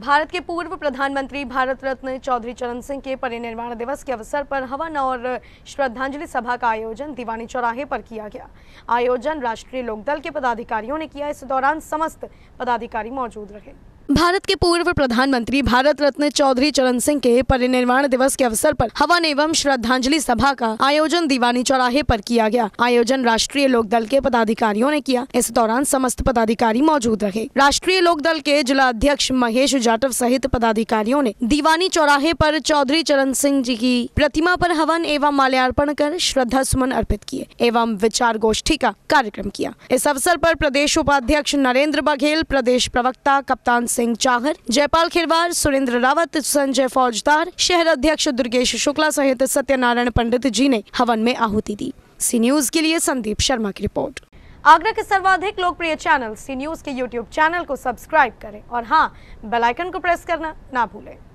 भारत के पूर्व प्रधानमंत्री भारत रत्न चौधरी चरण सिंह के परिनिर्वाण दिवस के अवसर पर हवन और श्रद्धांजलि सभा का आयोजन दीवानी चौराहे पर किया गया आयोजन राष्ट्रीय लोकदल के पदाधिकारियों ने किया इस दौरान समस्त पदाधिकारी मौजूद रहे भारत के पूर्व प्रधानमंत्री भारत रत्न चौधरी चरण सिंह के परिनिर्वाण दिवस के अवसर पर हवन एवं श्रद्धांजलि सभा का आयोजन दीवानी चौराहे पर किया गया आयोजन राष्ट्रीय लोक दल के पदाधिकारियों ने किया इस दौरान समस्त पदाधिकारी मौजूद रहे राष्ट्रीय लोक दल के जिला अध्यक्ष महेश जाटव सहित पदाधिकारियों ने दीवानी चौराहे पर चौधरी चरण सिंह जी की प्रतिमा पर हवन एवं माल्यार्पण कर श्रद्धा सुमन अर्पित किए एवं विचार गोष्ठी का कार्यक्रम किया इस अवसर आरोप प्रदेश उपाध्यक्ष नरेंद्र बघेल प्रदेश प्रवक्ता कप्तान सिंह चाहर जयपाल खिरवार सुरेंद्र रावत संजय फौजदार शहर अध्यक्ष दुर्गेश शुक्ला सहित सत्यनारायण पंडित जी ने हवन में आहुति दी सी न्यूज के लिए संदीप शर्मा की रिपोर्ट आगरा के सर्वाधिक लोकप्रिय चैनल सी न्यूज के यूट्यूब चैनल को सब्सक्राइब करें और हाँ बेलाइकन को प्रेस करना ना भूलें